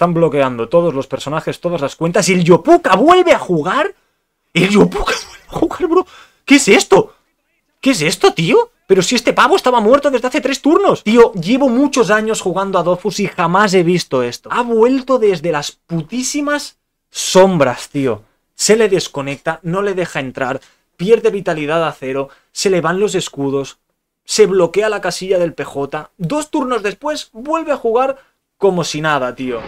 están bloqueando todos los personajes, todas las cuentas, y el Yopuka vuelve a jugar. El Yopuka vuelve a jugar, bro. ¿Qué es esto? ¿Qué es esto, tío? Pero si este pavo estaba muerto desde hace tres turnos. Tío, llevo muchos años jugando a Dofus y jamás he visto esto. Ha vuelto desde las putísimas sombras, tío. Se le desconecta, no le deja entrar, pierde vitalidad a cero, se le van los escudos, se bloquea la casilla del PJ. Dos turnos después vuelve a jugar como si nada, tío.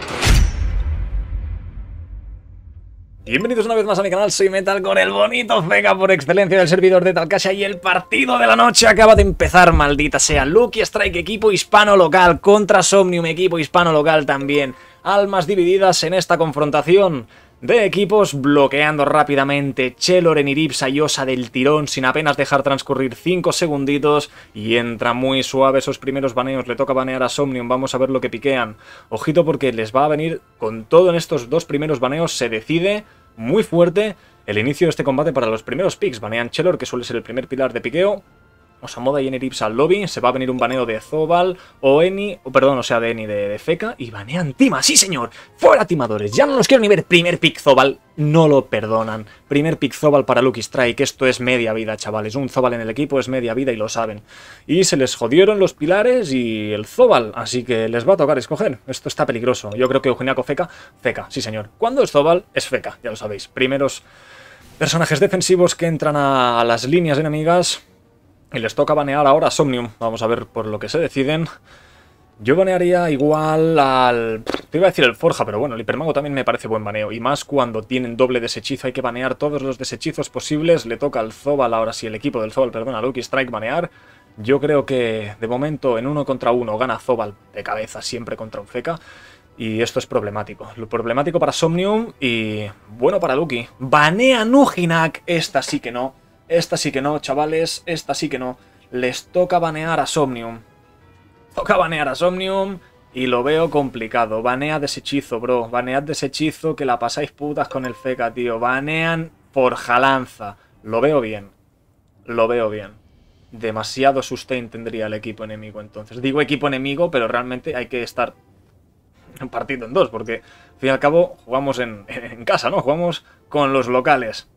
Bienvenidos una vez más a mi canal, soy Metal con el bonito Fega por excelencia del servidor de Talcasha y el partido de la noche acaba de empezar, maldita sea. Lucky Strike, equipo hispano local, contra Somnium, equipo hispano local también. Almas divididas en esta confrontación de equipos, bloqueando rápidamente Chelor en Iripsa y Osa del tirón sin apenas dejar transcurrir 5 segunditos y entra muy suave esos primeros baneos, le toca banear a Somnium, vamos a ver lo que piquean. Ojito porque les va a venir con todo en estos dos primeros baneos, se decide muy fuerte el inicio de este combate para los primeros picks. Banean Chelor, que suele ser el primer pilar de piqueo, moda y Ips al lobby, se va a venir un baneo de Zobal o Eni, o perdón, o sea, de Eni de, Feca, y banean Tima, sí señor, fuera timadores, ya no los quiero ni ver, primer pick Zobal, no lo perdonan, primer pick Zobal para Lucky Strike, esto es media vida, chavales, un Zobal en el equipo es media vida y lo saben, y se les jodieron los pilares y el Zobal, así que les va a tocar escoger, esto está peligroso, yo creo que Eugeniaco Feca, Feca, sí señor, cuando es Zobal es Feca, ya lo sabéis, primeros personajes defensivos que entran a las líneas enemigas y les toca banear ahora a Somnium. Vamos a ver por lo que se deciden. Yo banearía igual al... Te iba a decir el Forja, pero bueno, el Hipermago también me parece buen baneo. Y más cuando tienen doble desechizo. hay que banear todos los desechizos posibles. Le toca al Zobal, ahora sí, el equipo del Zobal, perdón, a Lucky Strike banear. Yo creo que, de momento, en uno contra uno gana Zobal de cabeza siempre contra un Feca. Y esto es problemático. Lo problemático para Somnium y bueno para Lucky. Banea Nujinak, esta sí que no. Esta sí que no, chavales, esta sí que no. Les toca banear a Somnium. Toca banear a Somnium y lo veo complicado. Banea hechizo, bro. Banead hechizo que la pasáis putas con el feca, tío. Banean por jalanza. Lo veo bien. Lo veo bien. Demasiado sustain tendría el equipo enemigo entonces. Digo equipo enemigo, pero realmente hay que estar partido en dos, porque al fin y al cabo jugamos en, en casa, ¿no? Jugamos con los locales.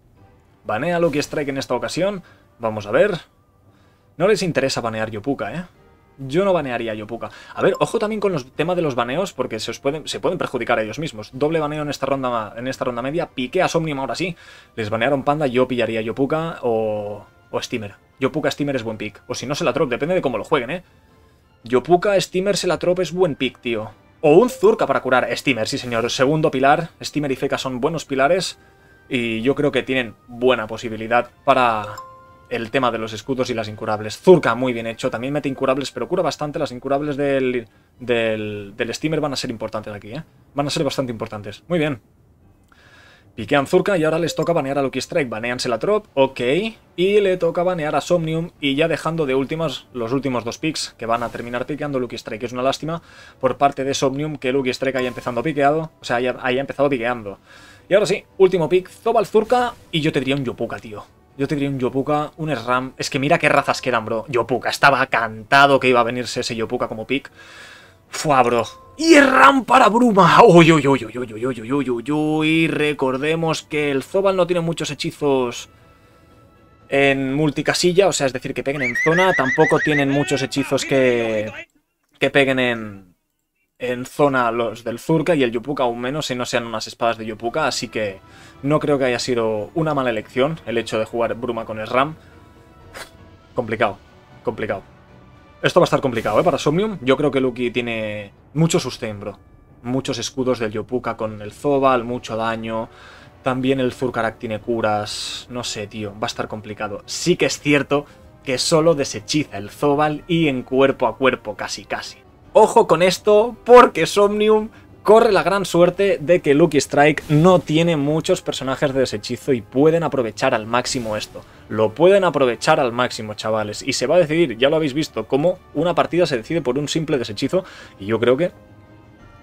Banea Lucky Strike en esta ocasión. Vamos a ver. No les interesa banear Yopuka, ¿eh? Yo no banearía a Yopuka. A ver, ojo también con los temas de los baneos, porque se, pueden, se pueden perjudicar a ellos mismos. Doble baneo en esta ronda en esta ronda media. Piqué a Somnium ahora sí. Les banearon Panda, yo pillaría a Yopuka o, o Steamer. Yopuka Steamer es buen pick. O si no, se la drop, depende de cómo lo jueguen, ¿eh? Yopuka Steamer se la drop es buen pick, tío. O un Zurka para curar. Steamer, sí señor. Segundo pilar. Steamer y Feca son buenos pilares y yo creo que tienen buena posibilidad para el tema de los escudos y las incurables. Zurka, muy bien hecho, también mete incurables, pero cura bastante. Las incurables del, del, steamer van a ser importantes aquí, ¿eh? Van a ser bastante importantes. Muy bien. Piquean Zurka y ahora les toca banear a Lucky Strike. la Trop, ok. Y le toca banear a Somnium y ya dejando de últimas los últimos dos picks que van a terminar piqueando Lucky Strike. Es una lástima por parte de Somnium que Lucky Strike haya empezado piqueado. O sea, haya empezado piqueando. Y ahora sí, último pick, Zobal Zurka y yo te diría un Yopuka, tío. Yo te diría un Yopuka, un SRAM. Es que mira qué razas quedan, bro. Yopuka, estaba cantado que iba a venirse ese Yopuka como pick. Fua, bro. Y SRAM para Bruma. Uy, uy, uy, uy, uy, uy, uy, uy, uy, uy. Recordemos que el Zobal no tiene muchos hechizos en multicasilla, o sea, es decir, que peguen en zona. Tampoco tienen muchos hechizos que, que peguen en, en zona los del Zurka y el Yopuka aún menos si no sean unas espadas de Yopuka, así que no creo que haya sido una mala elección el hecho de jugar Bruma con el Ram. complicado, complicado. Esto va a estar complicado, ¿eh? Para Somnium, yo creo que Lucky tiene mucho sustain, Muchos escudos del Yopuka con el Zobal, mucho daño. También el Zurkarak tiene curas. No sé, tío, va a estar complicado. Sí que es cierto que solo deshechiza el Zobal y en cuerpo a cuerpo, casi casi. Ojo con esto, porque Somnium corre la gran suerte de que Lucky Strike no tiene muchos personajes de desechizo y pueden aprovechar al máximo esto. Lo pueden aprovechar al máximo, chavales. Y se va a decidir, ya lo habéis visto, cómo una partida se decide por un simple desechizo. Y yo creo que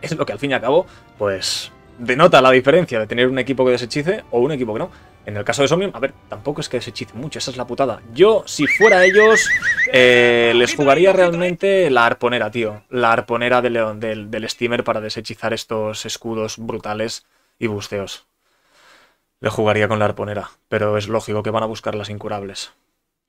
es lo que al fin y al cabo, pues, denota la diferencia de tener un equipo que desechice o un equipo que no. En el caso de Somnium, a ver, tampoco es que desechice mucho, esa es la putada. Yo, si fuera ellos, eh, les jugaría realmente la arponera, tío. La arponera del, steamer para deshechizar estos escudos brutales y busteos. Le jugaría con la arponera, pero es lógico que van a buscar las incurables.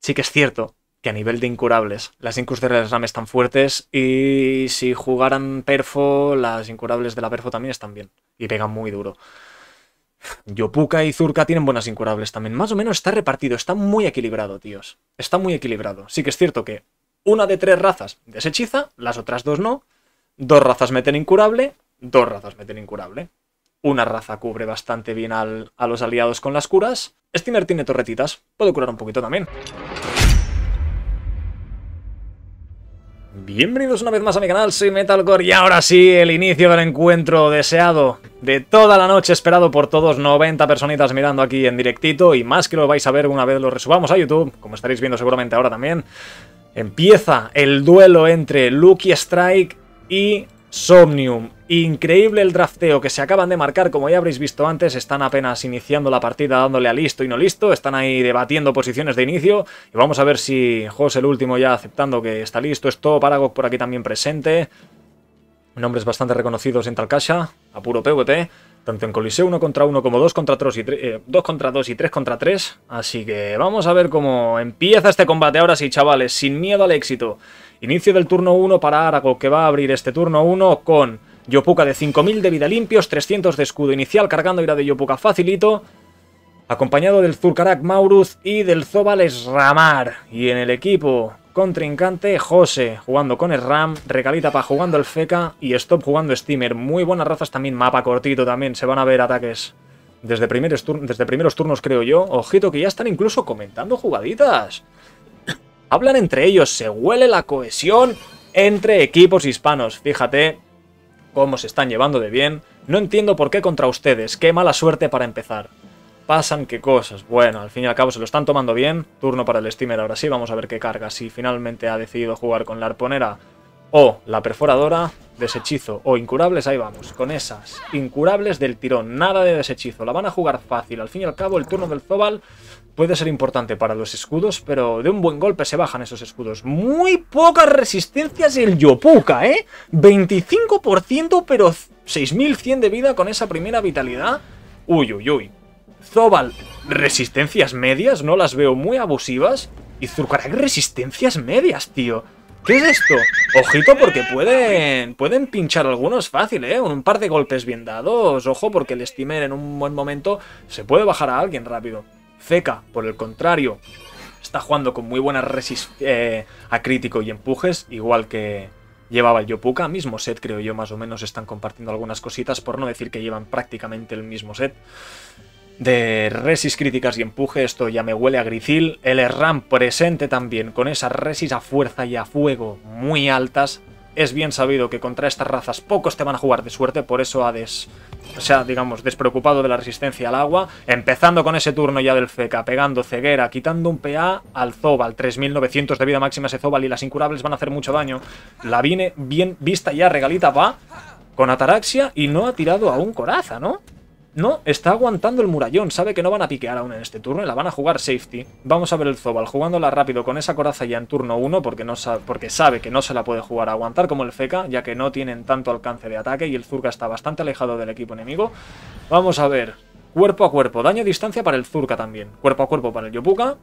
Sí que es cierto que a nivel de incurables, las incursiones de RAM están fuertes y si jugaran perfo, las incurables de la perfo también están bien y pegan muy duro. Yopuka y Zurka tienen buenas incurables también. Más o menos está repartido, está muy equilibrado, tíos. Está muy equilibrado. Sí que es cierto que una de tres razas deshechiza, las otras dos no. Dos razas meten incurable, dos razas meten incurable. Una raza cubre bastante bien a los aliados con las curas. Steamer tiene torretitas, puedo curar un poquito también. Bienvenidos una vez más a mi canal, soy Metalcore y ahora sí, el inicio del encuentro deseado de toda la noche, esperado por todos, 90 personitas mirando aquí en directito y más que lo vais a ver una vez lo resubamos a YouTube, como estaréis viendo seguramente ahora también. Empieza el duelo entre Lucky Strike y Somnium. Increíble el drafteo que se acaban de marcar, como ya habréis visto antes, están apenas iniciando la partida dándole a listo y no listo, están ahí debatiendo posiciones de inicio y vamos a ver si José el último ya aceptando que está listo, esto, Paragok por aquí también presente, nombres bastante reconocidos en Talcasha, a puro PvP, tanto en Coliseo 1 contra 1 como 2 contra 3 y 2 eh, contra 2 y 3 contra 3, así que vamos a ver cómo empieza este combate ahora sí chavales, sin miedo al éxito, inicio del turno 1 para Aragog que va a abrir este turno 1 con... Yopuka de 5.000 de vida limpios, 300 de escudo inicial, cargando ira de Yopuka facilito. Acompañado del Zulkarak Mauruz y del Zobal Ramar Y en el equipo contrincante José, jugando con Recalita para jugando el Feca y Stop jugando Steamer. Muy buenas razas también, mapa cortito también, se van a ver ataques. Desde desde primeros turnos creo yo, ojito que ya están incluso comentando jugaditas. Hablan entre ellos, se huele la cohesión entre equipos hispanos, fíjate cómo se están llevando de bien, no entiendo por qué contra ustedes, qué mala suerte para empezar. Pasan qué cosas, bueno, al fin y al cabo se lo están tomando bien, turno para el steamer ahora sí, vamos a ver qué carga, si finalmente ha decidido jugar con la arponera, o la perforadora, deshechizo o incurables, ahí vamos, con esas. Incurables del tirón, nada de deshechizo, la van a jugar fácil. Al fin y al cabo, el turno del Zobal puede ser importante para los escudos, pero de un buen golpe se bajan esos escudos. Muy pocas resistencias el Yopuka, ¿eh? 25%, pero 6100 de vida con esa primera vitalidad. Uy, uy, uy. Zobal, resistencias medias, no las veo muy abusivas. Y Zurkarak, resistencias medias, tío. ¿Qué es esto? Ojito porque pueden, pueden pinchar algunos fácil, ¿eh? Un par de golpes bien dados. Ojo porque el steamer en un buen momento se puede bajar a alguien rápido. Zeka, por el contrario, está jugando con muy buena resist eh, a crítico y empujes, igual que llevaba el Yopuka. Mismo set, creo yo, más o menos están compartiendo algunas cositas, por no decir que llevan prácticamente el mismo set de resis críticas y empuje, esto ya me huele a grisil, El ram presente también con esas resis a fuerza y a fuego muy altas. Es bien sabido que contra estas razas pocos te van a jugar de suerte, por eso Hades o sea, digamos, despreocupado de la resistencia al agua, empezando con ese turno ya del FECA, pegando ceguera, quitando un PA al Zobal, 3900 de vida máxima ese Zobal y las incurables van a hacer mucho daño. La viene bien vista ya, regalita va con ataraxia y no ha tirado aún coraza, ¿no? No, está aguantando el murallón. Sabe que no van a piquear aún en este turno y la van a jugar safety. Vamos a ver el Zobal jugándola rápido con esa coraza ya en turno 1 porque, sabe, que no se la puede jugar a aguantar como el Feca, ya que no tienen tanto alcance de ataque y el Zurka está bastante alejado del equipo enemigo. Vamos a ver. Cuerpo a cuerpo. Daño a distancia para el Zurka también. Cuerpo a cuerpo para el Yopuka.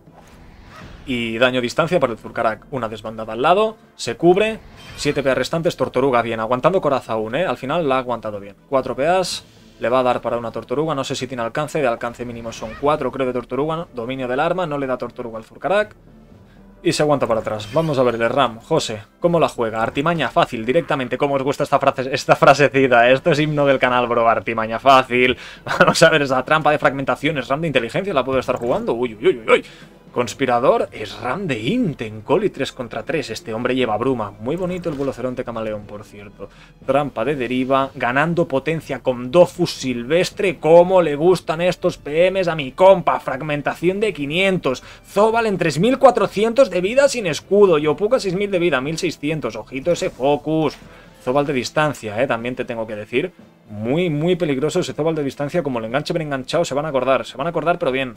Y daño a distancia para el Zurkarak. Una desbandada al lado. Se cubre. 7 peas restantes. Tortoruga bien. Aguantando coraza aún, ¿eh? Al final la ha aguantado bien. 4 PAs le va a dar para una tortuga no sé si tiene alcance, de alcance mínimo son cuatro, creo de tortuga dominio del arma, no le da tortuga al Furcarac. Y se aguanta para atrás. Vamos a ver el Ram. José, ¿cómo la juega? Artimaña fácil, directamente. ¿Cómo os gusta esta, frase, esta frasecita? Esto es himno del canal, bro. Artimaña fácil. Vamos a ver esa trampa de fragmentaciones. Ram de inteligencia la puedo estar jugando. Uy, uy, uy, uy. Conspirador es Ram de Inten Coli 3 contra 3. Este hombre lleva bruma. Muy bonito el veloceronte camaleón, por cierto. Trampa de deriva, ganando potencia con Dofus silvestre. ¿Cómo le gustan estos PMs a mi compa? Fragmentación de 500. Zobal en 3400 de vida sin escudo. Y Yopuka 6000 de vida, 1600. Ojito ese focus. Zobal de distancia, eh, también te tengo que decir. Muy, muy peligroso ese Zobal de distancia. Como lo enganche bien enganchado, se van a acordar. Se van a acordar, pero bien.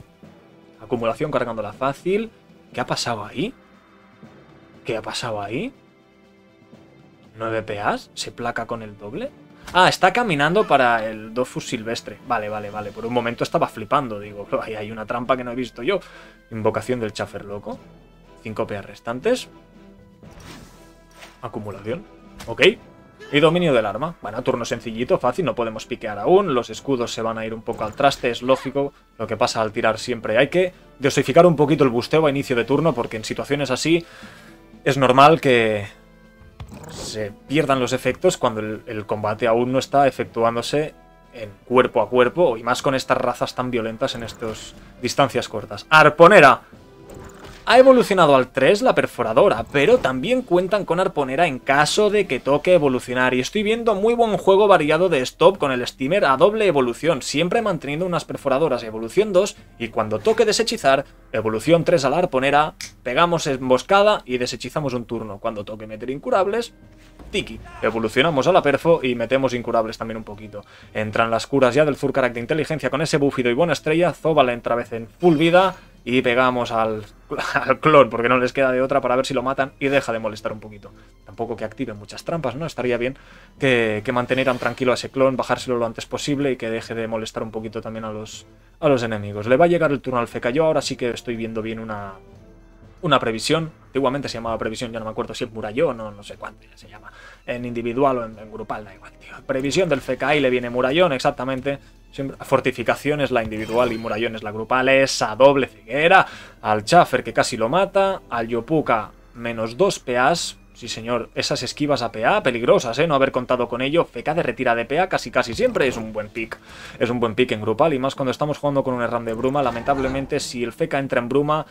Acumulación cargando la fácil. ¿Qué ha pasado ahí? ¿Qué ha pasado ahí? ¿9 PAs? ¿Se placa con el doble? Ah, está caminando para el Dofus silvestre. Vale, vale, vale. Por un momento estaba flipando. Digo, ahí hay una trampa que no he visto yo. Invocación del chafer loco. 5 PAs restantes. Acumulación. Ok. Y dominio del arma. Bueno, turno sencillito, fácil, no podemos piquear aún. Los escudos se van a ir un poco al traste, es lógico. Lo que pasa al tirar siempre. Hay que dosificar un poquito el busteo a inicio de turno, porque en situaciones así es normal que se pierdan los efectos cuando el, el combate aún no está efectuándose en cuerpo a cuerpo, y más con estas razas tan violentas en estas distancias cortas. ¡Arponera! Ha evolucionado al 3 la perforadora, pero también cuentan con arponera en caso de que toque evolucionar y estoy viendo muy buen juego variado de stop con el steamer a doble evolución, siempre manteniendo unas perforadoras evolución 2 y cuando toque desechizar, evolución 3 a la arponera, pegamos emboscada y desechizamos un turno. Cuando toque meter incurables, tiki, evolucionamos a la perfo y metemos incurables también un poquito. Entran las curas ya del Zurkarak de inteligencia con ese búfido y buena estrella, Zobal entra vez en full vida y pegamos al, al clon porque no les queda de otra para ver si lo matan y deja de molestar un poquito. Tampoco que activen muchas trampas, ¿no? Estaría bien que, que tranquilo a ese clon, bajárselo lo antes posible y que deje de molestar un poquito también a los, a los enemigos. Le va a llegar el turno al feca. Yo ahora sí que estoy viendo bien una, una previsión. Antiguamente se llamaba previsión, ya no me acuerdo si es murallón o no sé cuánto ya se llama. En individual o en, grupal, da igual, tío. Previsión del feca le viene murallón, exactamente fortificaciones, la individual y murallones, la grupal, esa doble ceguera, al Chafer que casi lo mata, al Yopuka menos dos PAs, sí señor, esas esquivas a PA, peligrosas, ¿eh? No haber contado con ello, Feca de retira de PA casi casi siempre es un buen pick, es un buen pick en grupal y más cuando estamos jugando con un Erram de Bruma, lamentablemente si el Feca entra en Bruma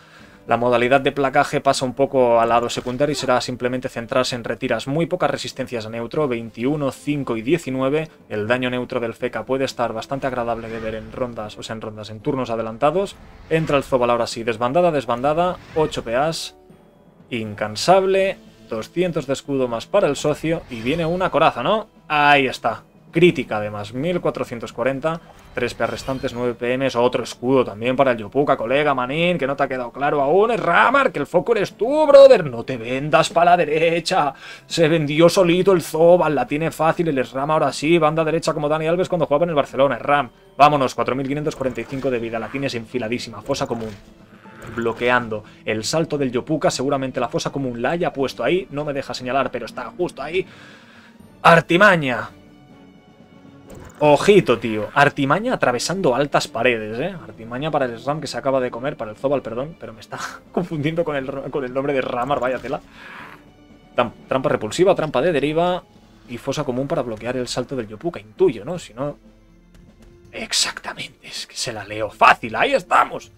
la modalidad de placaje pasa un poco al lado secundario y será simplemente centrarse en retiras muy pocas resistencias a neutro, 21, 5 y 19. El daño neutro del FECA puede estar bastante agradable de ver en rondas, o sea, en rondas, en turnos adelantados. Entra el Zobal ahora sí, desbandada, desbandada, 8 PAs, incansable, 200 de escudo más para el socio y viene una coraza, ¿no? Ahí está, Crítica además, 1440, 3 P restantes, 9 PMs, otro escudo también para el Yopuka, colega, manín, que no te ha quedado claro aún, es Ramar, que el foco eres tú, brother, no te vendas para la derecha, se vendió solito el Zobal, la tiene fácil, el Ram ahora sí, banda derecha como Dani Alves cuando jugaba en el Barcelona, Ram, vámonos, 4545 de vida, la tienes enfiladísima, fosa común bloqueando el salto del Yopuka, seguramente la fosa común la haya puesto ahí, no me deja señalar, pero está justo ahí. Artimaña, Ojito, tío. Artimaña atravesando altas paredes, ¿eh? Artimaña para el Ram que se acaba de comer, para el Zobal, perdón, pero me está confundiendo con el, con el nombre de Ramar, vaya tela. Trampa repulsiva, trampa de deriva y fosa común para bloquear el salto del Yopuka, intuyo, ¿no? Si no... Exactamente, es que se la leo fácil, ahí estamos.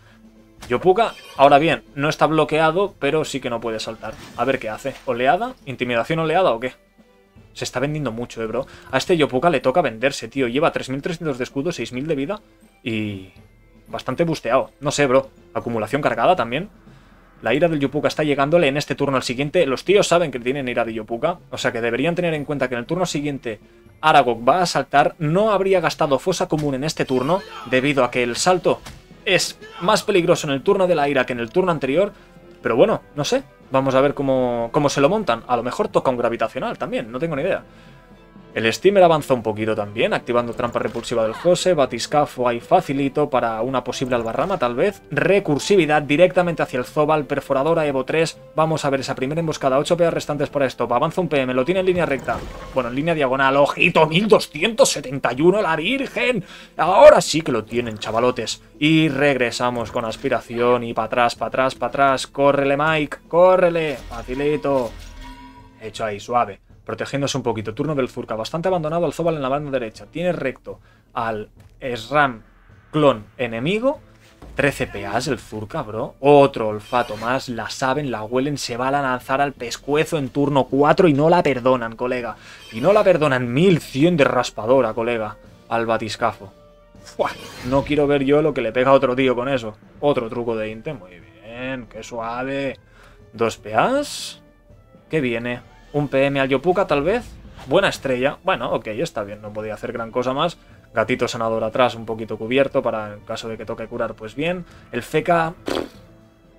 Yopuka, ahora bien, no está bloqueado, pero sí que no puede saltar. A ver qué hace. ¿Oleada? ¿Intimidación oleada o qué? Se está vendiendo mucho, eh, bro. A este Yopuka le toca venderse, tío. Lleva 3.300 de escudo, 6.000 de vida y... Bastante busteado. No sé, bro. Acumulación cargada también. La ira del Yopuka está llegándole en este turno al siguiente. Los tíos saben que tienen ira de Yopuka. O sea que deberían tener en cuenta que en el turno siguiente Aragog va a saltar. No habría gastado fosa común en este turno debido a que el salto es más peligroso en el turno de la ira que en el turno anterior. Pero bueno, no sé. Vamos a ver cómo, se lo montan. A lo mejor toca un gravitacional también, no tengo ni idea. El steamer avanzó un poquito también, activando trampa repulsiva del Jose, batiscafo ahí facilito para una posible albarrama tal vez, recursividad directamente hacia el Zobal, perforadora Evo 3, vamos a ver esa primera emboscada, 8 PA restantes para esto. avanza un PM, lo tiene en línea recta, bueno, en línea diagonal, ojito, 1271, la virgen, ahora sí que lo tienen chavalotes, y regresamos con aspiración y para atrás, para atrás, para atrás, córrele Mike, córrele, facilito, hecho ahí, suave protegiéndose un poquito. Turno del Zurka, bastante abandonado al Zobal en la banda derecha. Tiene recto al SRAM clon enemigo. 13 PAs el Zurka, bro. Otro olfato más, la saben, la huelen, se va a lanzar al pescuezo en turno 4 y no la perdonan, colega. Y no la perdonan 1100 de raspadora, colega, al batiscafo. no quiero ver yo lo que le pega a otro tío con eso. Otro truco de Inte, muy bien, qué suave. Dos PAs. ¿Qué viene? Un PM al Yopuka, tal vez. Buena estrella. Bueno, ok, está bien, no podía hacer gran cosa más. Gatito sanador atrás, un poquito cubierto, para en caso de que toque curar, pues bien. El Feca...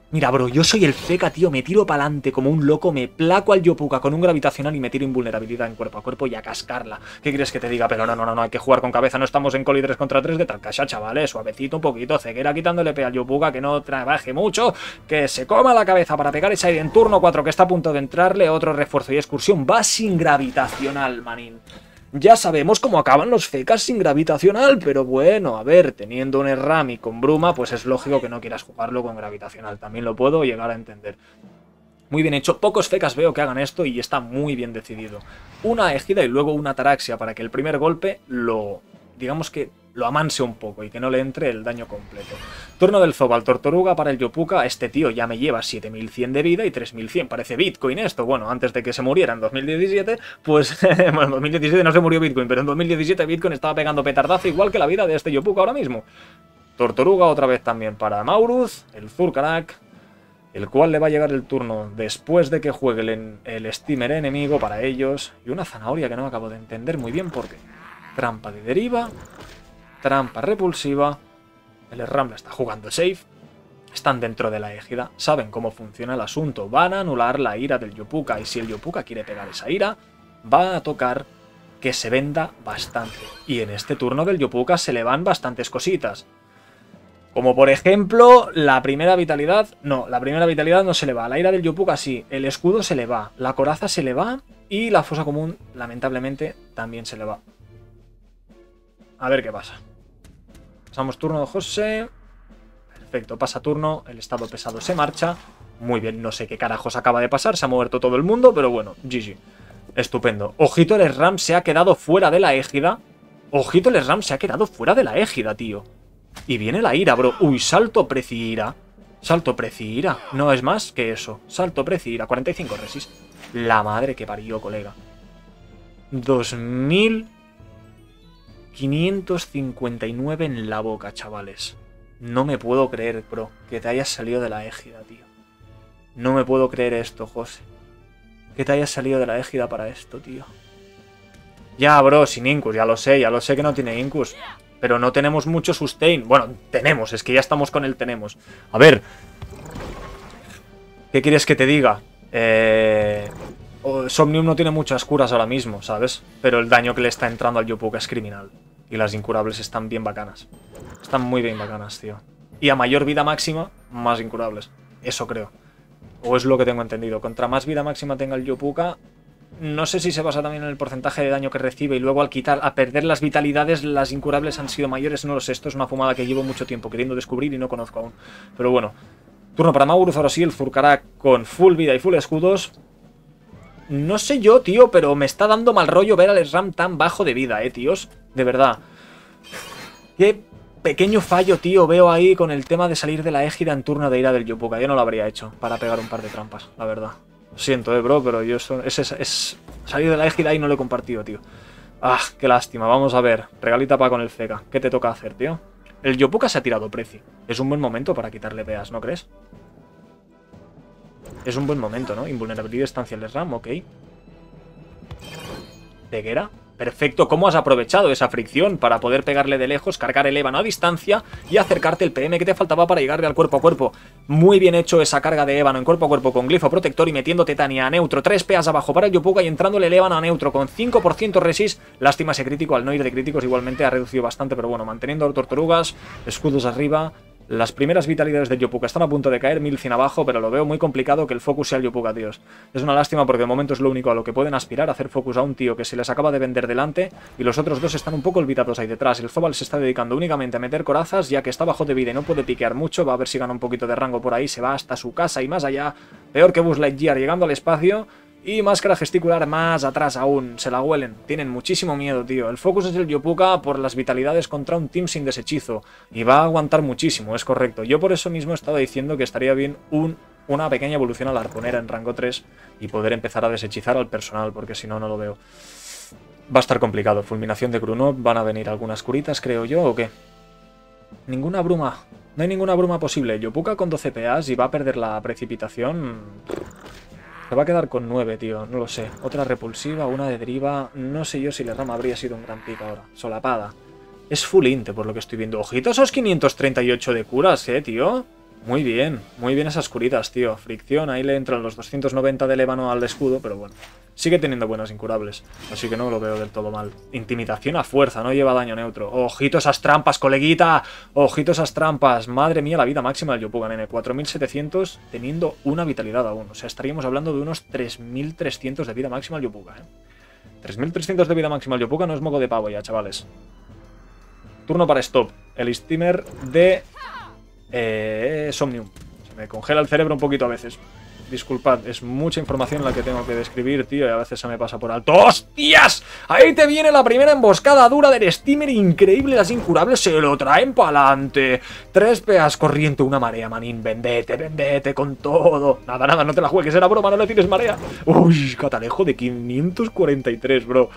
Mira, bro, yo soy el feca, tío, me tiro para adelante como un loco, me placo al Yopuka con un gravitacional y me tiro invulnerabilidad en cuerpo a cuerpo y a cascarla. ¿Qué crees que te diga? Pero no, no, no, no, hay que jugar con cabeza, no estamos en coli 3 contra 3 de tal casa, chavales, suavecito un poquito, ceguera quitándole pe al Yopuka, que no trabaje mucho, que se coma la cabeza para pegar esa en turno 4 que está a punto de entrarle otro refuerzo y excursión, va sin gravitacional, manín. Ya sabemos cómo acaban los fecas sin gravitacional, pero bueno, a ver, teniendo un Errami con Bruma, pues es lógico que no quieras jugarlo con gravitacional. También lo puedo llegar a entender. Muy bien hecho, pocos fecas veo que hagan esto y está muy bien decidido. Una ejida y luego una taraxia para que el primer golpe lo, digamos que lo amanse un poco y que no le entre el daño completo. Turno del Zobal Tortoruga para el Yopuka. Este tío ya me lleva 7100 de vida y 3100. Parece Bitcoin esto. Bueno, antes de que se muriera en 2017, pues. bueno, en 2017 no se murió Bitcoin, pero en 2017 Bitcoin estaba pegando petardazo igual que la vida de este Yopuka ahora mismo. Tortoruga otra vez también para Mauruz, el Zurkarak, el cual le va a llegar el turno después de que juegue el, el, steamer enemigo para ellos, y una zanahoria que no acabo de entender muy bien porque Trampa de deriva, trampa repulsiva. El Rambla está jugando safe. Están dentro de la égida, saben cómo funciona el asunto, van a anular la ira del Yopuka y si el Yopuka quiere pegar esa ira, va a tocar que se venda bastante. Y en este turno del Yopuka se le van bastantes cositas. Como por ejemplo, la primera vitalidad... No, la primera vitalidad no se le va. La ira del Yopuka sí. El escudo se le va. La coraza se le va. Y la fosa común, lamentablemente, también se le va. A ver qué pasa. Pasamos turno de José. Perfecto, pasa turno. El estado pesado se marcha. Muy bien, no sé qué carajos acaba de pasar. Se ha muerto todo el mundo, pero bueno, GG. Estupendo. Ojito, el Ram se ha quedado fuera de la égida. Ojito, el Ram se ha quedado fuera de la égida, tío. Y viene la ira, bro. Uy, salto preci Salto preci No es más que eso. Salto preci ira. 45 resist. La madre que parió, colega. 2000... 559 en la boca, chavales. No me puedo creer, bro, que te hayas salido de la égida, tío. No me puedo creer esto, José. Que te hayas salido de la égida para esto, tío. Ya, bro, sin Incus, ya lo sé, ya lo sé que no tiene Incus. Pero no tenemos mucho sustain. Bueno, tenemos, es que ya estamos con el tenemos. A ver. ¿Qué quieres que te diga? Eh, Somnium no tiene muchas curas ahora mismo, ¿sabes? Pero el daño que le está entrando al Yopuka es criminal. Y las incurables están bien bacanas. Están muy bien bacanas, tío. Y a mayor vida máxima, más incurables. Eso creo. O es lo que tengo entendido. Contra más vida máxima tenga el Yopuka, no sé si se basa también en el porcentaje de daño que recibe y luego al quitar, a perder las vitalidades, las incurables han sido mayores. No lo sé, esto es una fumada que llevo mucho tiempo queriendo descubrir y no conozco aún. Pero bueno, turno para Maurus, ahora sí, el Furcará con full vida y full escudos. No sé yo, tío, pero me está dando mal rollo ver al SRAM tan bajo de vida, eh, tíos. De verdad. Qué pequeño fallo, tío, veo ahí con el tema de salir de la égida en turno de ira del Yopuka. Yo no lo habría hecho para pegar un par de trampas, la verdad. Lo siento, eh, bro, pero yo... eso Es, salir de la égida y no lo he compartido, tío. Ah, qué lástima. Vamos a ver. Regalita para con el Zeka. ¿Qué te toca hacer, tío? El Yopuka se ha tirado precio. Es un buen momento para quitarle peas, ¿no crees? Es un buen momento, ¿no? Invulnerabilidad estancia el RAM, ok. Ceguera. Perfecto, ¿cómo has aprovechado esa fricción para poder pegarle de lejos, cargar el ébano a distancia y acercarte el PM que te faltaba para llegarle al cuerpo a cuerpo? Muy bien hecho esa carga de ébano en cuerpo a cuerpo con glifo protector y metiendo Tetania a neutro, Tres peas abajo para el Yopuga y entrándole el ébano a neutro con 5% resist. Lástima ese crítico, al no ir de críticos igualmente ha reducido bastante, pero bueno, manteniendo tortugas, escudos arriba, las primeras vitalidades de Yopuka están a punto de caer, 1100 abajo, pero lo veo muy complicado que el focus sea el Yopuka, tíos. Es una lástima porque de momento es lo único a lo que pueden aspirar, hacer focus a un tío que se les acaba de vender delante y los otros dos están un poco olvidados ahí detrás. El Zobal se está dedicando únicamente a meter corazas ya que está bajo de vida y no puede piquear mucho, va a ver si gana un poquito de rango por ahí, se va hasta su casa y más allá. Peor que Buzz Lightyear llegando al espacio y máscara gesticular más atrás aún, se la huelen. Tienen muchísimo miedo, tío. El focus es el Yopuka por las vitalidades contra un team sin deshechizo. Y va a aguantar muchísimo, es correcto. Yo por eso mismo he estado diciendo que estaría bien un, una pequeña evolución a la arponera en rango 3 y poder empezar a deshechizar al personal, porque si no, no lo veo. Va a estar complicado. Fulminación de Grunov. van a venir algunas curitas, creo yo, ¿o qué? Ninguna bruma. No hay ninguna bruma posible. Yopuka con 12 PAs y va a perder la precipitación se va a quedar con 9, tío, no lo sé. Otra repulsiva, una de deriva. No sé yo si la rama habría sido un gran pico ahora. Solapada. Es full int, por lo que estoy viendo. Ojitos esos 538 de curas, eh, tío. Muy bien, muy bien esas curitas, tío. Fricción, ahí le entran los 290 de levano al escudo, pero bueno. Sigue teniendo buenas incurables, así que no lo veo del todo mal. Intimidación a fuerza, no lleva daño neutro. ¡Ojito esas trampas, coleguita! ¡Ojito esas trampas! Madre mía, la vida máxima del Yopuga, nene. 4.700 teniendo una vitalidad aún. O sea, estaríamos hablando de unos 3.300 de vida máxima al Yopuga, ¿eh? 3.300 de vida máxima al Yopuga no es moco de pavo ya, chavales. Turno para stop. El steamer de eh, Somnium. Se me congela el cerebro un poquito a veces. Disculpad, es mucha información la que tengo que describir, tío, y a veces se me pasa por alto. ¡Hostias! Ahí te viene la primera emboscada dura del steamer increíble, las incurables se lo traen pa'lante. Tres peas corriente, una marea, manín, vendete, vendete con todo. Nada, nada, no te la juegues, era broma, no le tienes marea. Uy, catalejo de 543, bro.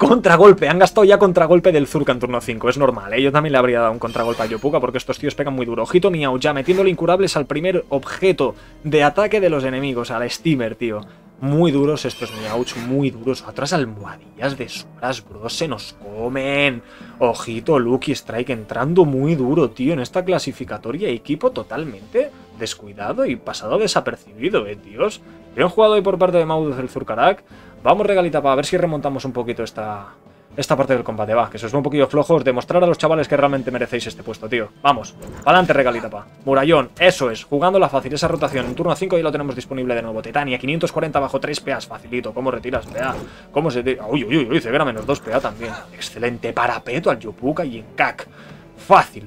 Contragolpe, han gastado ya contragolpe del Zurka en turno 5, es normal, ¿eh? yo también le habría dado un contragolpe a Yopuka porque estos tíos pegan muy duro. Ojito Miau ya metiéndole incurables al primer objeto de ataque de los enemigos, al steamer, tío. Muy duros estos Miauch, muy duros. Otras almohadillas de sobras, bro, se nos comen. Ojito, Lucky Strike entrando muy duro, tío, en esta clasificatoria. Equipo totalmente descuidado y pasado desapercibido, eh, tíos. Bien jugado hoy por parte de Maudus el Zurkarak. Vamos regalita A ver si remontamos un poquito esta, esta parte del combate. Va, que es un poquillo flojos. Demostrar a los chavales que realmente merecéis este puesto, tío. Vamos. adelante, regalita, pa. Murallón, eso es. Jugando la fácil, esa rotación. En turno 5 ya lo tenemos disponible de nuevo. Tetania, 540 bajo 3 peas Facilito. ¿Cómo retiras PA? ¿Cómo se tira? Uy, uy, uy. a menos 2 PA también. Excelente. Parapeto al Yopuka y en CAC. Fácil.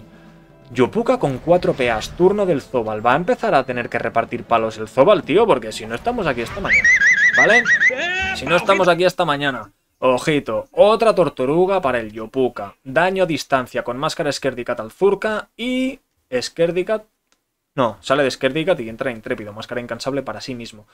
Yopuka con 4 peas Turno del Zobal. Va a empezar a tener que repartir palos el Zobal, tío, porque si no estamos aquí esta mañana. ¿vale? Si no estamos aquí hasta mañana. Ojito, otra tortuga para el Yopuka. Daño a distancia con máscara Skerdicat al Zurka y Skerdicat... No, sale de Skerdicat y entra Intrépido, máscara incansable para sí mismo.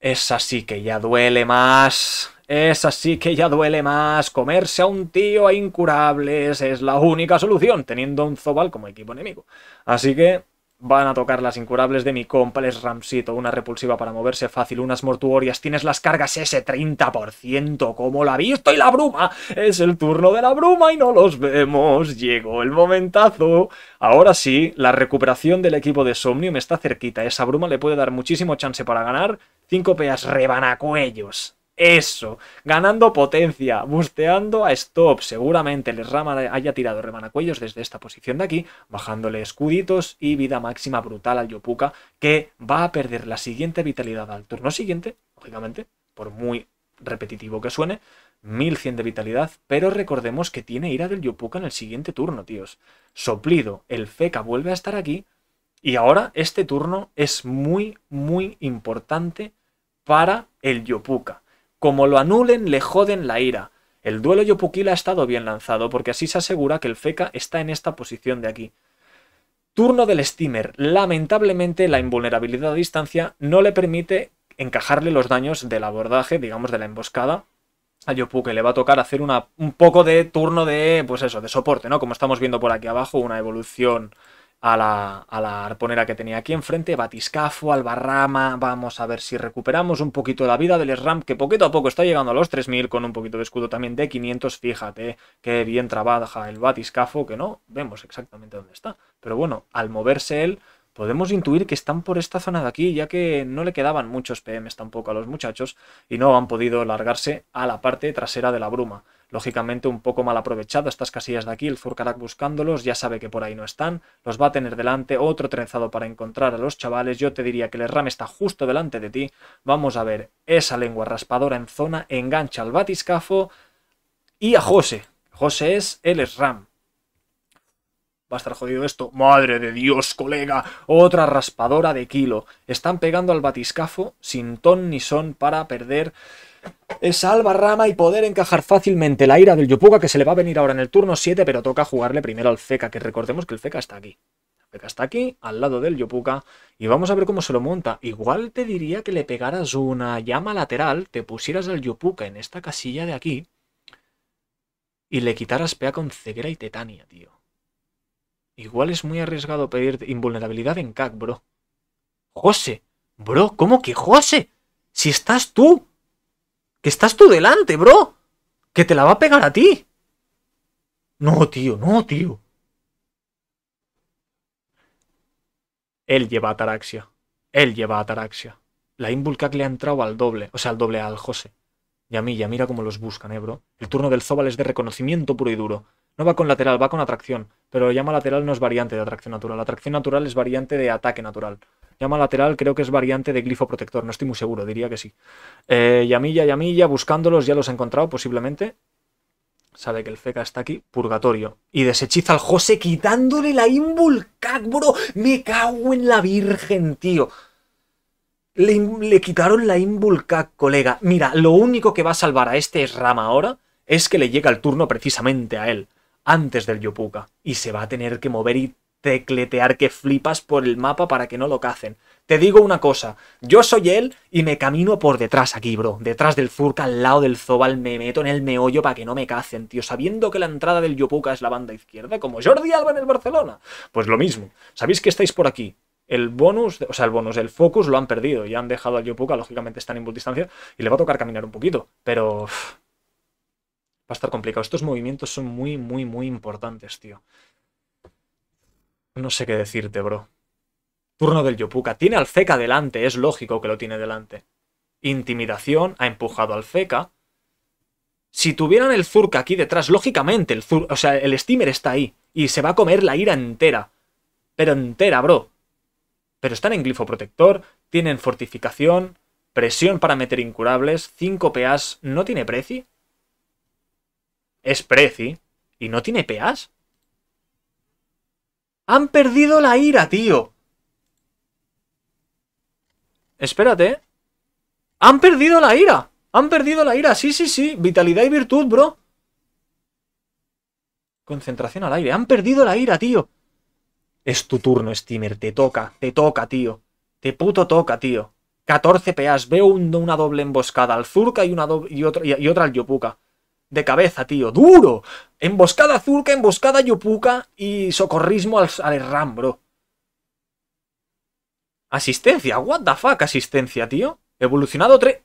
Esa sí que ya duele más. Esa sí que ya duele más. Comerse a un tío a incurables es la única solución, teniendo un Zobal como equipo enemigo. Así que Van a tocar las incurables de mi compa, les Ramsito, una repulsiva para moverse fácil, unas mortuorias, tienes las cargas ese 30%, como la visto y la bruma, es el turno de la bruma y no los vemos, llegó el momentazo. Ahora sí, la recuperación del equipo de Somnium está cerquita, esa bruma le puede dar muchísimo chance para ganar, 5 peas rebanacuellos. Eso, ganando potencia, busteando a stop. Seguramente les rama haya tirado remanacuellos desde esta posición de aquí, bajándole escuditos y vida máxima brutal al Yopuka, que va a perder la siguiente vitalidad al turno siguiente, lógicamente, por muy repetitivo que suene, 1100 de vitalidad, pero recordemos que tiene ira del Yopuka en el siguiente turno, tíos. Soplido, el Feca vuelve a estar aquí y ahora este turno es muy, muy importante para el Yopuka. Como lo anulen, le joden la ira. El duelo Yopuquila ha estado bien lanzado, porque así se asegura que el Feca está en esta posición de aquí. Turno del steamer. Lamentablemente, la invulnerabilidad a distancia no le permite encajarle los daños del abordaje, digamos, de la emboscada. A que le va a tocar hacer una, un poco de turno de, pues eso, de soporte, ¿no? Como estamos viendo por aquí abajo, una evolución a la, arponera que tenía aquí enfrente, Batiscafo, Albarrama, vamos a ver si recuperamos un poquito la vida del SRAM, que poquito a poco está llegando a los 3000 con un poquito de escudo también de 500, fíjate que bien trabaja el Batiscafo, que no vemos exactamente dónde está, pero bueno, al moverse él podemos intuir que están por esta zona de aquí, ya que no le quedaban muchos PMs tampoco a los muchachos y no han podido largarse a la parte trasera de la bruma. Lógicamente un poco mal aprovechado estas casillas de aquí, el Furkarak buscándolos, ya sabe que por ahí no están, los va a tener delante, otro trenzado para encontrar a los chavales, yo te diría que el Ram está justo delante de ti, vamos a ver, esa lengua raspadora en zona, engancha al batiscafo y a José, José es el Ram. Va a estar jodido esto. Madre de Dios, colega. Otra raspadora de kilo. Están pegando al batiscafo sin ton ni son para perder es alba rama y poder encajar fácilmente la ira del Yopuka, que se le va a venir ahora en el turno 7, pero toca jugarle primero al Feca, que recordemos que el Feca está aquí. El Feca está aquí, al lado del Yopuka, y vamos a ver cómo se lo monta. Igual te diría que le pegaras una llama lateral, te pusieras al Yopuka en esta casilla de aquí, y le quitaras PEA con ceguera y tetania, tío. Igual es muy arriesgado pedir invulnerabilidad en CAC, bro. José, bro, ¿cómo que José? Si estás tú. Que estás tú delante, bro. Que te la va a pegar a ti. No, tío, no, tío. Él lleva a Taraxia. Él lleva a Taraxia. La Invulcac le ha entrado al doble. O sea, al doble al José. Y a mí, ya mira cómo los buscan, eh, bro. El turno del Zóbal es de reconocimiento puro y duro. No va con lateral, va con atracción. Pero llama lateral no es variante de atracción natural. La atracción natural es variante de ataque natural. Llama lateral creo que es variante de glifo protector. No estoy muy seguro, diría que sí. Eh, Yamilla, Yamilla, buscándolos, ya los he encontrado posiblemente. Sabe que el feca está aquí, purgatorio. Y desechiza al José quitándole la invulcac, bro. Me cago en la virgen, tío. Le, quitaron la invulcac, colega. Mira, lo único que va a salvar a este es Rama ahora es que le llega el turno precisamente a él antes del Yopuka. Y se va a tener que mover y tecletear que flipas por el mapa para que no lo cacen. Te digo una cosa, yo soy él y me camino por detrás aquí, bro. Detrás del furca, al lado del Zobal, me meto en el meollo para que no me cacen, tío. Sabiendo que la entrada del Yopuka es la banda izquierda, como Jordi Alba en el Barcelona. Pues lo mismo. Sabéis que estáis por aquí. El bonus, o sea, el bonus, el focus lo han perdido. Ya han dejado al Yopuka, lógicamente están en distancia y le va a tocar caminar un poquito. Pero a estar complicado. Estos movimientos son muy, muy, muy importantes, tío. No sé qué decirte, bro. Turno del Yopuka. Tiene al Feca delante, es lógico que lo tiene delante. Intimidación, ha empujado al Feca. Si tuvieran el Zurka aquí detrás, lógicamente el Zur, o sea, el Steamer está ahí y se va a comer la ira entera. Pero entera, bro. Pero están en glifo protector, tienen fortificación, presión para meter incurables, 5 PAs, ¿no tiene precio? es preci y no tiene peas. Han perdido la ira, tío. Espérate. Han perdido la ira. Han perdido la ira. Sí, sí, sí. Vitalidad y virtud, bro. Concentración al aire. Han perdido la ira, tío. Es tu turno, Steamer. Te toca. Te toca, tío. Te puto toca, tío. 14 peas, Veo una doble emboscada al Zurka y, una y, otro, y otra al Yopuka de cabeza, tío. ¡Duro! Emboscada que emboscada yupuca y socorrismo al, al bro. Asistencia, what the fuck, asistencia, tío. Evolucionado 3.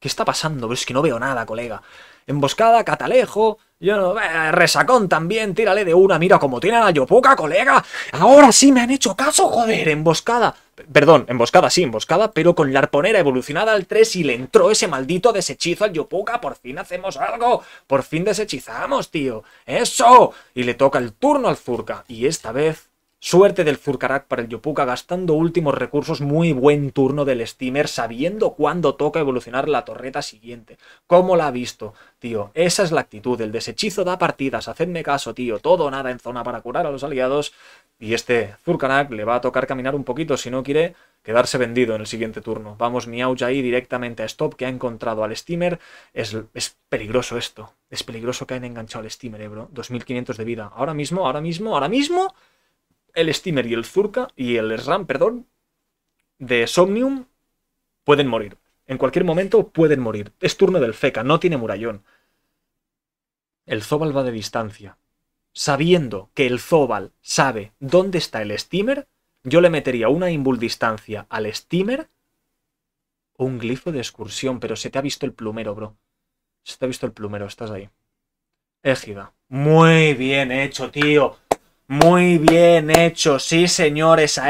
¿Qué está pasando? es que no veo nada, colega. Emboscada, catalejo, yo, no. Eh, resacón también, tírale de una, mira cómo tiene a la Yopuka, colega. Ahora sí me han hecho caso, joder, emboscada. perdón, emboscada, sí, emboscada, pero con la arponera evolucionada al 3 y le entró ese maldito desechizo al Yopuka, Por fin hacemos algo, por fin desechizamos, tío. ¡Eso! Y le toca el turno al Zurka. Y esta vez Suerte del Zurkarak para el Yopuka, gastando últimos recursos, muy buen turno del Steamer, sabiendo cuándo toca evolucionar la torreta siguiente. ¿Cómo la ha visto? Tío, esa es la actitud, el desechizo da partidas, hacedme caso, tío, todo nada en zona para curar a los aliados. Y este Zurkarak le va a tocar caminar un poquito si no quiere quedarse vendido en el siguiente turno. Vamos ya ahí directamente a Stop, que ha encontrado al Steamer. Es, es peligroso esto, es peligroso que hayan enganchado al Steamer, eh, bro. 2500 de vida. Ahora mismo, ahora mismo, ahora mismo el Steamer y el Zurka y el SRAM, perdón, de Somnium pueden morir. En cualquier momento pueden morir. Es turno del Feca, no tiene murallón. El Zobal va de distancia. Sabiendo que el Zobal sabe dónde está el Steamer, yo le metería una imbul distancia al Steamer o un glifo de excursión, pero se te ha visto el plumero, bro. Se te ha visto el plumero, estás ahí. Égida. Muy bien hecho, tío. Muy bien hecho, sí señores, a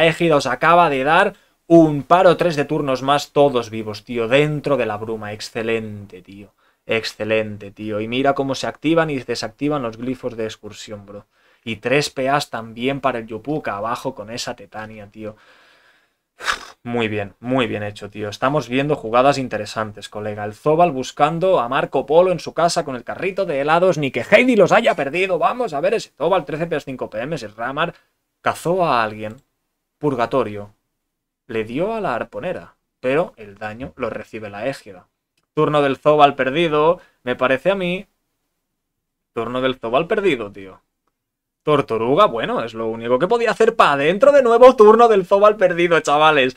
acaba de dar un par o tres de turnos más, todos vivos, tío, dentro de la bruma, excelente, tío, excelente, tío. Y mira cómo se activan y desactivan los glifos de excursión, bro. Y tres PAs también para el Yupuka abajo con esa Tetania, tío. Muy bien, muy bien hecho, tío. Estamos viendo jugadas interesantes, colega. El Zobal buscando a Marco Polo en su casa con el carrito de helados. Ni que Heidi los haya perdido. Vamos a ver ese Zobal. 13 p 5 PM. Ese Ramar cazó a alguien. Purgatorio. Le dio a la arponera. Pero el daño lo recibe la égida. Turno del Zobal perdido. Me parece a mí. Turno del Zobal perdido, tío. Tortoruga, bueno, es lo único que podía hacer para adentro de nuevo. Turno del Zobal perdido, chavales.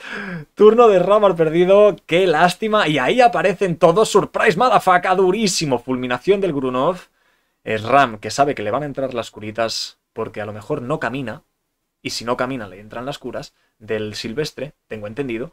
Turno de Ramal perdido, qué lástima. Y ahí aparecen todos. Surprise, madafaka, durísimo. Fulminación del Grunov. Es Ram, que sabe que le van a entrar las curitas porque a lo mejor no camina. Y si no camina, le entran las curas. Del silvestre, tengo entendido.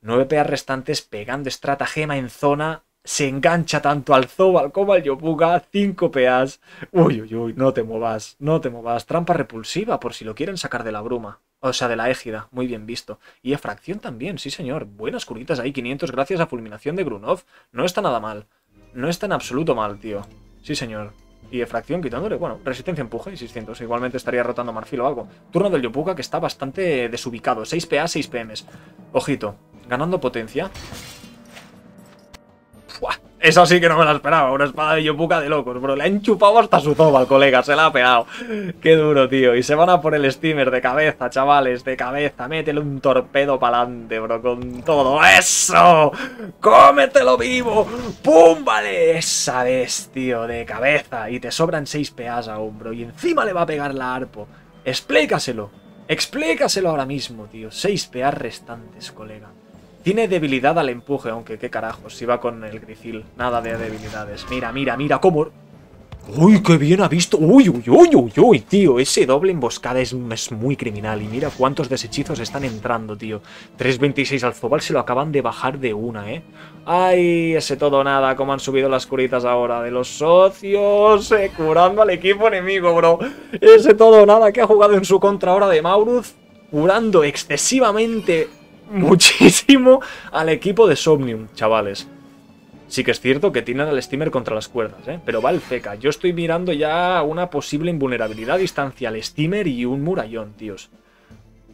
9 PA restantes pegando estratagema en zona se engancha tanto al Zobal como al Yopuga, 5 PAs. Uy, uy, uy, no te movas, no te movas. Trampa repulsiva, por si lo quieren sacar de la bruma. O sea, de la égida, muy bien visto. Y Efracción también, sí señor. Buenas curitas ahí, 500 gracias a Fulminación de Grunov. No está nada mal. No está en absoluto mal, tío. Sí señor. Y Efracción quitándole, bueno, Resistencia Empuje y 600. Igualmente estaría rotando Marfil o algo. Turno del Yopuka que está bastante desubicado. 6 PA, 6 PMs. Ojito, ganando potencia. Eso sí que no me la esperaba, una espada de Yopuka de locos, bro. Le ha enchupado hasta su toma al colega, se la ha pegado. Qué duro, tío. Y se van a por el steamer de cabeza, chavales, de cabeza. Métele un torpedo pa'lante, bro, con todo. ¡Eso! ¡Cómetelo vivo! ¡Pum! de esa vez, tío, de cabeza. Y te sobran 6 PAs aún, bro. Y encima le va a pegar la arpo. Explícaselo. Explícaselo ahora mismo, tío. 6 peas restantes, colega. Tiene debilidad al empuje, aunque qué carajos, si va con el grifil. Nada de debilidades. Mira, mira, mira, cómo... ¡Uy, qué bien ha visto! ¡Uy, uy, uy, uy, uy, tío! Ese doble emboscada es, muy criminal. Y mira cuántos desechizos están entrando, tío. 3.26 al Zobal se lo acaban de bajar de una, ¿eh? ¡Ay, ese todo nada! Cómo han subido las curitas ahora de los socios! Eh, curando al equipo enemigo, bro. Ese todo nada que ha jugado en su contra ahora de Mauruz. Curando excesivamente muchísimo al equipo de Somnium, chavales. Sí que es cierto que tienen al steamer contra las cuerdas, ¿eh? pero va el Yo estoy mirando ya una posible invulnerabilidad distancia al steamer y un murallón, tíos.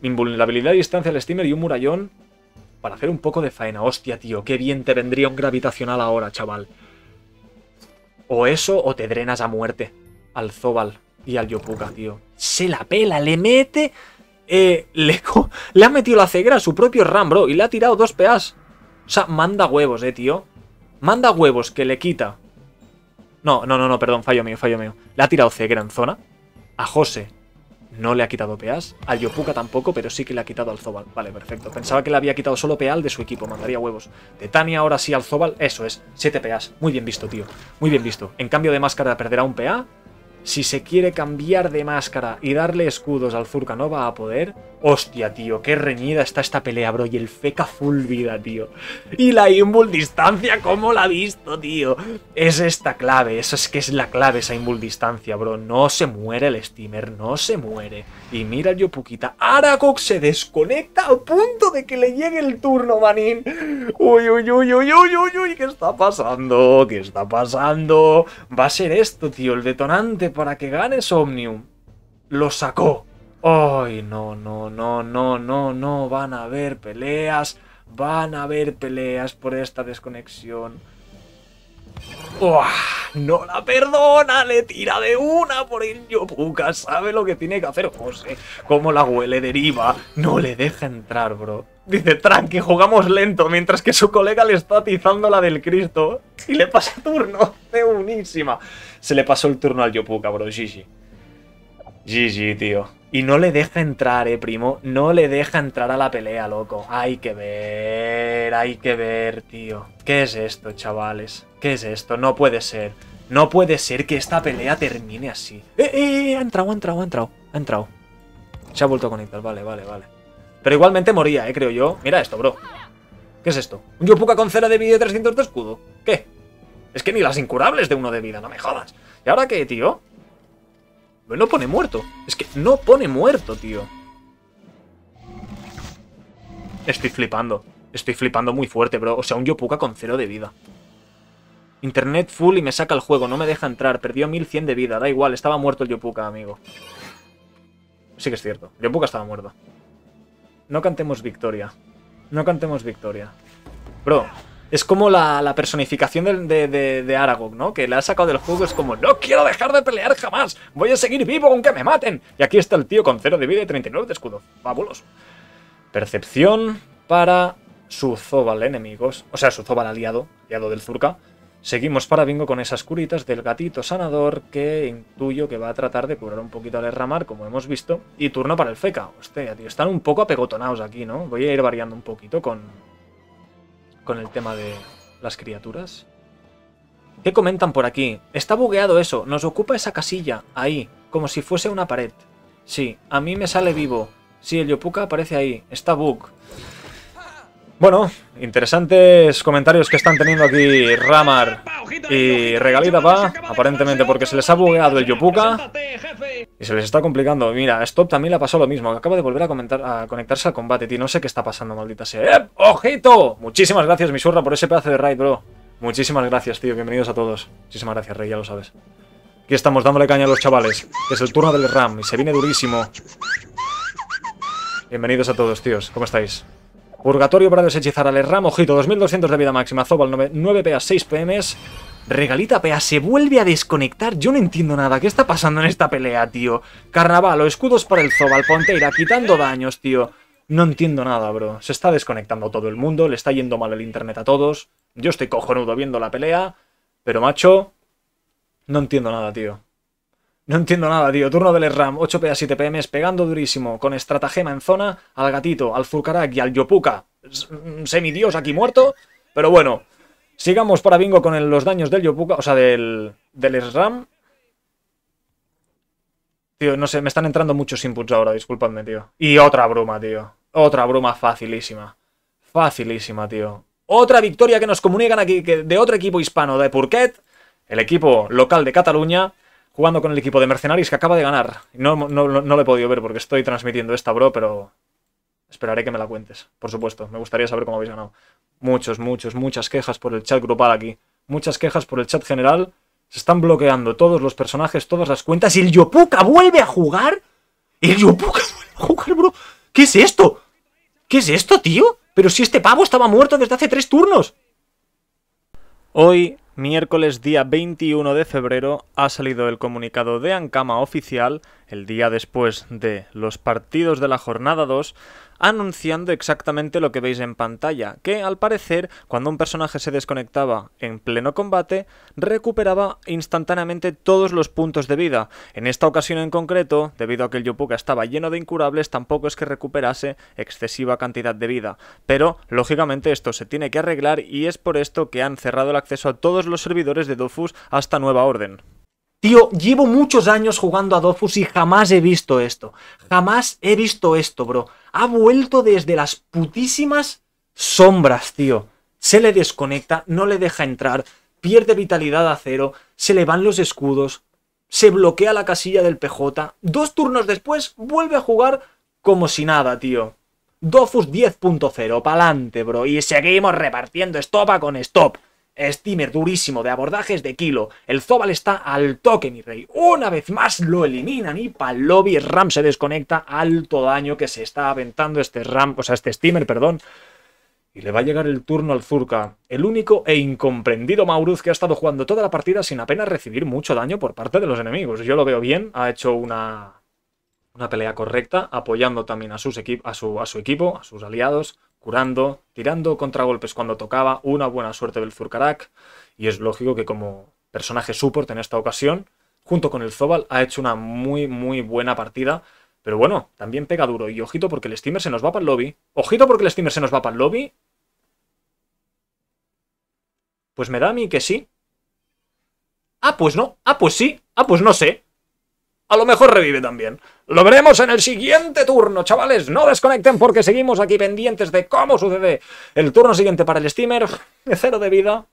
Invulnerabilidad distancia al steamer y un murallón para hacer un poco de faena. Hostia, tío, qué bien te vendría un gravitacional ahora, chaval. O eso o te drenas a muerte al Zobal y al Yopuka, tío. Se la pela, le mete eh, le, ha metido la ceguera a su propio Ram, bro, y le ha tirado dos PAs. O sea, manda huevos, eh, tío. Manda huevos, que le quita. No, no, no, no, perdón, fallo mío, fallo mío. Le ha tirado ceguera en zona. A José no le ha quitado PAs. A Yopuka tampoco, pero sí que le ha quitado al Zobal. Vale, perfecto. Pensaba que le había quitado solo PA de su equipo. Mandaría huevos. De Tania ahora sí al Zobal. Eso es, siete PAs. Muy bien visto, tío. Muy bien visto. En cambio de máscara perderá un PA. Si se quiere cambiar de máscara y darle escudos al va a poder, Hostia, tío, qué reñida está esta pelea, bro. Y el feca full vida, tío. Y la Invul distancia, ¿cómo la ha visto, tío? Es esta clave, eso es que es la clave, esa Invul distancia, bro. No se muere el steamer, no se muere. Y mira el Yopukita. Aragog se desconecta a punto de que le llegue el turno, manín. Uy, uy, uy, uy, uy, uy, uy. ¿Qué está pasando? ¿Qué está pasando? Va a ser esto, tío, el detonante para que ganes Somnium. Lo sacó Ay, no, no, no, no, no, no, van a haber peleas, van a haber peleas por esta desconexión. No la perdona, le tira de una por el Yopuka, sabe lo que tiene que hacer José, como la huele deriva, no le deja entrar, bro. Dice, tranqui, jugamos lento, mientras que su colega le está atizando la del Cristo y le pasa turno de unísima. Se le pasó el turno al Yopuka, bro, GG. GG, tío. Y no le deja entrar, eh, primo. No le deja entrar a la pelea, loco. Hay que ver, hay que ver, tío. ¿Qué es esto, chavales? ¿Qué es esto? No puede ser. No puede ser que esta pelea termine así. ¡Eh, eh, eh! Ha entrado, ha entrado, ha entrado. entrado. Se ha vuelto a conectar. Vale, vale, vale. Pero igualmente moría, eh, creo yo. Mira esto, bro. ¿Qué es esto? ¿Un Yopuka con cera de vida y 300 de escudo? ¿Qué? Es que ni las incurables de uno de vida, no me jodas. ¿Y ahora qué, tío? No pone muerto. Es que no pone muerto, tío. Estoy flipando. Estoy flipando muy fuerte, bro. O sea, un Yopuka con cero de vida. Internet full y me saca el juego. No me deja entrar. Perdió 1100 de vida. Da igual. Estaba muerto el Yopuka, amigo. Sí que es cierto. Yopuka estaba muerto. No cantemos victoria. No cantemos victoria. Bro, es como la, personificación de, de, Aragog, ¿no? Que le ha sacado del juego, es como, no quiero dejar de pelear jamás, voy a seguir vivo aunque me maten. Y aquí está el tío con 0 de vida y 39 de escudo. Fabuloso. Percepción para su Zobal enemigos, o sea, su Zobal aliado, aliado del Zurka. Seguimos para bingo con esas curitas del gatito sanador que intuyo que va a tratar de curar un poquito al erramar, como hemos visto. Y turno para el feca. Hostia, tío, están un poco apegotonados aquí, ¿no? Voy a ir variando un poquito con, con el tema de las criaturas. ¿Qué comentan por aquí? Está bugueado eso, nos ocupa esa casilla, ahí, como si fuese una pared. Sí, a mí me sale vivo. Sí, el Yopuka aparece ahí, está bug. Bueno, interesantes comentarios que están teniendo aquí Ramar y Regalita va, aparentemente porque se les ha bugueado el Yopuka y se les está complicando. Mira, Stop también le pasado lo mismo, acaba de volver a, comentar, a conectarse al combate, tío, no sé qué está pasando, maldita sea. ¡Eh, ¡Ojito! Muchísimas gracias, Misurra, por ese pedazo de raid, bro. Muchísimas gracias, tío, bienvenidos a todos. Muchísimas gracias, Rey, ya lo sabes. Aquí estamos dándole caña a los chavales, es el turno del RAM y se viene durísimo. Bienvenidos a todos, tíos, ¿cómo estáis? Purgatorio para desechizar al Ramojito, 2200 de vida máxima, Zobal 9, PA, 6 PMs. Regalita PA se vuelve a desconectar, yo no entiendo nada, ¿qué está pasando en esta pelea, tío? Carnaval o escudos para el Zobal, Ponteira, quitando daños, tío. No entiendo nada, bro. Se está desconectando todo el mundo, le está yendo mal el internet a todos. Yo estoy cojonudo viendo la pelea, pero macho, no entiendo nada, tío. No entiendo nada, tío. Turno del RAM, 8P 7PM, pegando durísimo, con estratagema en zona, al gatito, al Furkarak y al Yopuka. Mm, semidios aquí muerto, pero bueno. Sigamos para bingo con los daños del Yopuka, o sea, del, del RAM. Tío, no sé, me están entrando muchos inputs ahora, disculpadme, tío. Y otra bruma, tío. Otra bruma facilísima. Facilísima, tío. Otra victoria que nos comunican aquí que de otro equipo hispano de Purquet, el equipo local de Cataluña jugando con el equipo de mercenarios que acaba de ganar. No, no, no lo he podido ver porque estoy transmitiendo esta, bro, pero esperaré que me la cuentes. Por supuesto, me gustaría saber cómo habéis ganado. Muchos, muchos, muchas quejas por el chat grupal aquí. Muchas quejas por el chat general. Se están bloqueando todos los personajes, todas las cuentas. ¿Y el Yopuka vuelve a jugar? ¿El Yopuka vuelve a jugar, bro? ¿Qué es esto? ¿Qué es esto, tío? Pero si este pavo estaba muerto desde hace tres turnos. Hoy, miércoles día 21 de febrero, ha salido el comunicado de Ancama oficial, el día después de los partidos de la jornada 2, anunciando exactamente lo que veis en pantalla, que al parecer cuando un personaje se desconectaba en pleno combate, recuperaba instantáneamente todos los puntos de vida. En esta ocasión en concreto, debido a que el Yopuka estaba lleno de incurables, tampoco es que recuperase excesiva cantidad de vida. Pero, lógicamente, esto se tiene que arreglar y es por esto que han cerrado el acceso a todos los servidores de Dofus hasta nueva orden. Tío, llevo muchos años jugando a Dofus y jamás he visto esto. Jamás he visto esto, bro. Ha vuelto desde las putísimas sombras, tío. Se le desconecta, no le deja entrar, pierde vitalidad a cero, se le van los escudos, se bloquea la casilla del PJ. Dos turnos después vuelve a jugar como si nada, tío. Dofus 10.0, pa'lante, bro. Y seguimos repartiendo estopa con stop. Steamer durísimo de abordajes de kilo. El Zobal está al toque, mi rey. Una vez más lo eliminan y pal Ram se desconecta. Alto daño que se está aventando este Ram, o sea, este Steamer, perdón. Y le va a llegar el turno al Zurka, el único e incomprendido Mauruz que ha estado jugando toda la partida sin apenas recibir mucho daño por parte de los enemigos. Yo lo veo bien, ha hecho una, una pelea correcta, apoyando también a, a su equipo, a sus aliados curando, tirando contragolpes cuando tocaba, una buena suerte del Zurkarak, y es lógico que como personaje support en esta ocasión, junto con el Zobal, ha hecho una muy, muy buena partida. Pero bueno, también pega duro. Y ojito porque el steamer se nos va para el lobby. Ojito porque el steamer se nos va para el lobby. Pues me da a mí que sí. Ah, pues no. Ah, pues sí. Ah, pues no sé a lo mejor revive también. Lo veremos en el siguiente turno, chavales. No desconecten porque seguimos aquí pendientes de cómo sucede el turno siguiente para el steamer. Cero de vida.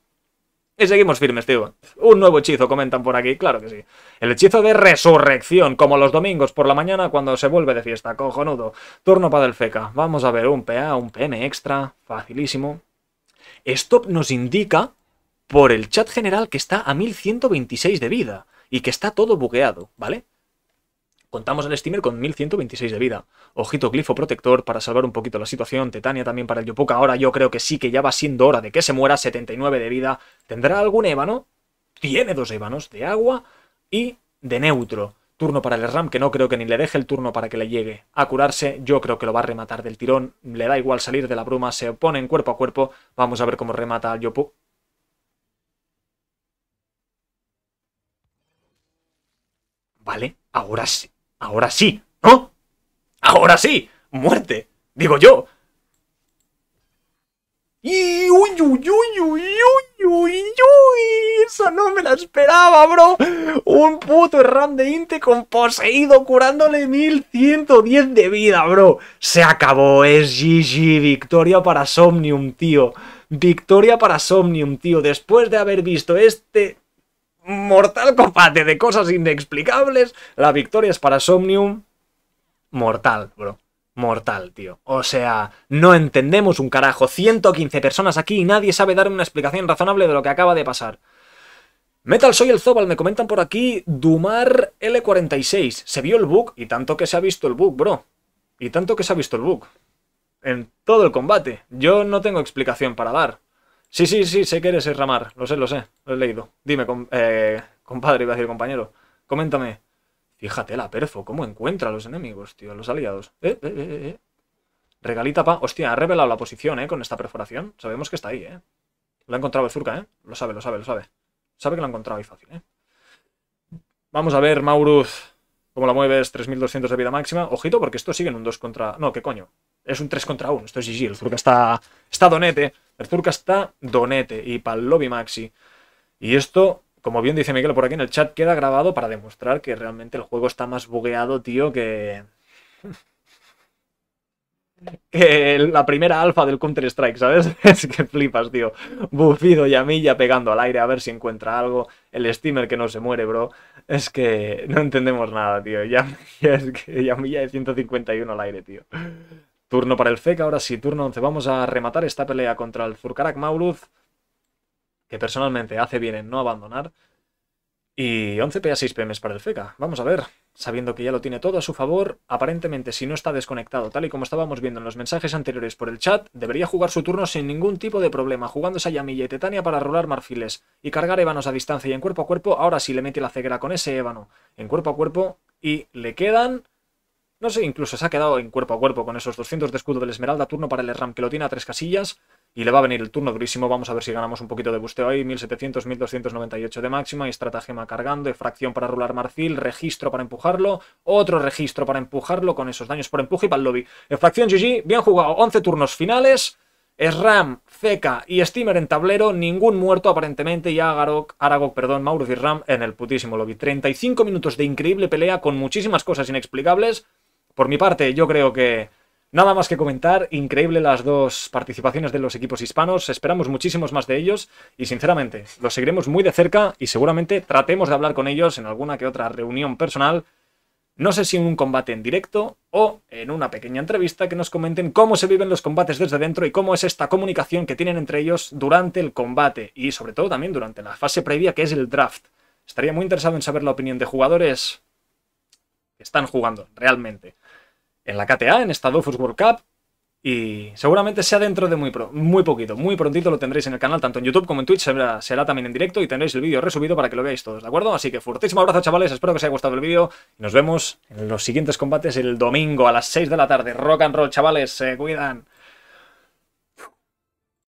Y seguimos firmes, tío. Un nuevo hechizo, comentan por aquí, claro que sí. El hechizo de resurrección, como los domingos por la mañana cuando se vuelve de fiesta, cojonudo. Turno para el feca. Vamos a ver, un PA, un PM extra, facilísimo. Stop nos indica por el chat general que está a 1126 de vida y que está todo bugueado, ¿vale? Contamos el steamer con 1126 de vida. Ojito glifo protector para salvar un poquito la situación. Tetania también para el Yopuk. Ahora yo creo que sí que ya va siendo hora de que se muera. 79 de vida. ¿Tendrá algún ébano? Tiene dos ébanos de agua y de neutro. Turno para el Ram, que no creo que ni le deje el turno para que le llegue a curarse. Yo creo que lo va a rematar del tirón. Le da igual salir de la bruma. Se oponen en cuerpo a cuerpo. Vamos a ver cómo remata al Yopuk. Vale, ahora sí. Ahora sí, ¿no? Ahora sí, muerte, digo yo. Y uy, uy, uy, eso no me la esperaba, bro. Un puto ram de Inte con poseído curándole 1110 de vida, bro. Se acabó, es GG, victoria para Somnium, tío. Victoria para Somnium, tío. Después de haber visto este mortal combate de cosas inexplicables. La victoria es para Somnium. Mortal, bro. Mortal, tío. O sea, no entendemos un carajo. 115 personas aquí y nadie sabe dar una explicación razonable de lo que acaba de pasar. Metal Soy el Zobal, me comentan por aquí, Dumar L46. Se vio el bug y tanto que se ha visto el bug, bro. Y tanto que se ha visto el bug. En todo el combate. Yo no tengo explicación para dar. Sí, sí, sí, sé que eres Ramar, lo sé, lo sé, lo he leído. Dime, eh, compadre, iba a decir compañero, coméntame. Fíjate la perfo, cómo encuentra a los enemigos, tío, a los aliados. Eh, eh, eh, eh, eh. Regalita pa... Hostia, ha revelado la posición, eh, con esta perforación. Sabemos que está ahí, eh. Lo ha encontrado el Zurka, eh. Lo sabe, lo sabe, lo sabe. Sabe que lo ha encontrado ahí fácil, eh. Vamos a ver, Maurus, cómo la mueves, 3200 de vida máxima. Ojito, porque esto sigue en un 2 contra... No, qué coño es un 3 contra 1. Esto es GG. El Zurka está, está donete. El Zurka está donete. Y para el lobby maxi. Y esto, como bien dice Miguel por aquí en el chat, queda grabado para demostrar que realmente el juego está más bugueado, tío, que... que la primera alfa del Counter-Strike, ¿sabes? es que flipas, tío. Bufido Yamilla pegando al aire a ver si encuentra algo. El steamer que no se muere, bro. Es que no entendemos nada, tío. Yamilla es que Yamilla es 151 al aire, tío. Turno para el Feca ahora sí, turno 11. Vamos a rematar esta pelea contra el Zurkarak Mauluz, que personalmente hace bien en no abandonar. Y 11 PA 6 PM para el FECA. Vamos a ver, sabiendo que ya lo tiene todo a su favor, aparentemente si no está desconectado, tal y como estábamos viendo en los mensajes anteriores por el chat, debería jugar su turno sin ningún tipo de problema, jugando Sayamilla y Tetania para rolar marfiles y cargar ébanos a distancia y en cuerpo a cuerpo, ahora sí le mete la ceguera con ese ébano en cuerpo a cuerpo y le quedan no sé, incluso se ha quedado en cuerpo a cuerpo con esos 200 de escudo del Esmeralda, turno para el ram que lo tiene a tres casillas y le va a venir el turno durísimo, vamos a ver si ganamos un poquito de busteo ahí, 1700, 1298 de máxima, y estratagema cargando, efracción para rular marfil, registro para empujarlo, otro registro para empujarlo con esos daños por empuje y para el lobby. Efracción GG, bien jugado, 11 turnos finales. ram Zeca y Steamer en tablero, ningún muerto aparentemente y Agarok, Aragog, perdón, Maurus y Ram en el putísimo lobby. 35 minutos de increíble pelea con muchísimas cosas inexplicables por mi parte, yo creo que Nada más que comentar, increíble las dos participaciones de los equipos hispanos, esperamos muchísimos más de ellos y sinceramente los seguiremos muy de cerca y seguramente tratemos de hablar con ellos en alguna que otra reunión personal, no sé si en un combate en directo o en una pequeña entrevista que nos comenten cómo se viven los combates desde dentro y cómo es esta comunicación que tienen entre ellos durante el combate y sobre todo también durante la fase previa que es el draft. Estaría muy interesado en saber la opinión de jugadores que están jugando realmente en la KTA, en esta Dofus World Cup. Y seguramente sea dentro de muy, muy poquito, muy prontito lo tendréis en el canal, tanto en YouTube como en Twitch, será, será también en directo y tendréis el vídeo resubido para que lo veáis todos, ¿de acuerdo? Así que fuertísimo abrazo chavales, espero que os haya gustado el vídeo y nos vemos en los siguientes combates el domingo a las 6 de la tarde. Rock and roll chavales, se cuidan.